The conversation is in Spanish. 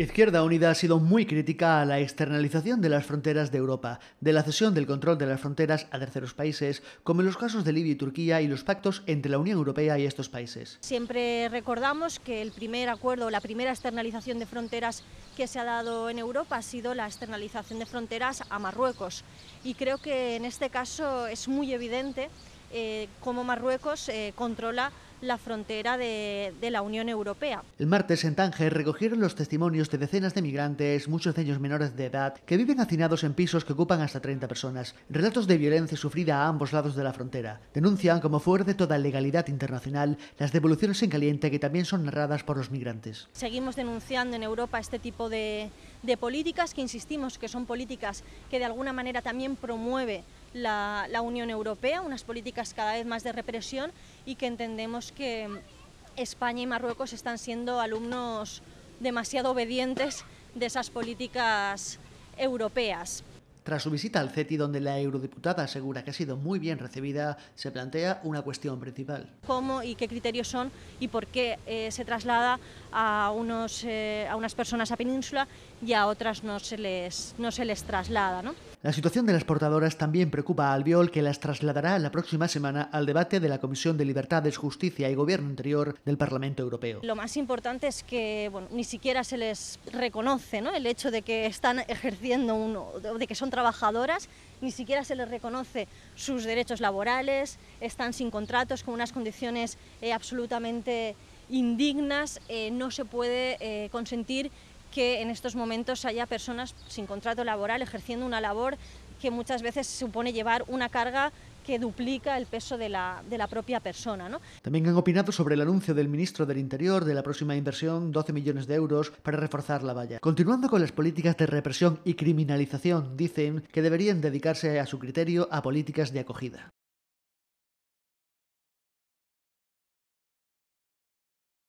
Izquierda Unida ha sido muy crítica a la externalización de las fronteras de Europa, de la cesión del control de las fronteras a terceros países, como en los casos de Libia y Turquía y los pactos entre la Unión Europea y estos países. Siempre recordamos que el primer acuerdo, la primera externalización de fronteras que se ha dado en Europa ha sido la externalización de fronteras a Marruecos. Y creo que en este caso es muy evidente eh, cómo Marruecos eh, controla la frontera de, la Unión Europea. El martes en Tánger recogieron los testimonios de decenas de migrantes, muchos de ellos menores de edad, que viven hacinados en pisos que ocupan hasta 30 personas. Relatos de violencia sufrida a ambos lados de la frontera. Denuncian como fuera de toda legalidad internacional las devoluciones en caliente que también son narradas por los migrantes. Seguimos denunciando en Europa este tipo de, políticas que insistimos que son políticas que de alguna manera también promueve la, Unión Europea, unas políticas cada vez más de represión y que entendemos que España y Marruecos están siendo alumnos demasiado obedientes de esas políticas europeas. Tras su visita al CETI, donde la eurodiputada asegura que ha sido muy bien recibida, se plantea una cuestión principal. ¿Cómo y qué criterios son y por qué eh, se traslada a, unos, eh, a unas personas a península y a otras no se les, no se les traslada? La situación de las portadoras también preocupa a Albiol, que las trasladará la próxima semana al debate de la Comisión de Libertades, Justicia y Gobierno Interior del Parlamento Europeo. Lo más importante es que bueno, ni siquiera se les reconoce ¿no? el hecho de que están ejerciendo uno, de que son trabajadoras ni siquiera se les reconoce sus derechos laborales, están sin contratos, con unas condiciones eh, absolutamente indignas, eh, no se puede eh, consentir que en estos momentos haya personas sin contrato laboral ejerciendo una labor que muchas veces supone llevar una carga que duplica el peso de la, propia persona. También han opinado sobre el anuncio del ministro del Interior de la próxima inversión, 12 millones de euros, para reforzar la valla. Continuando con las políticas de represión y criminalización, dicen que deberían dedicarse a su criterio a políticas de acogida.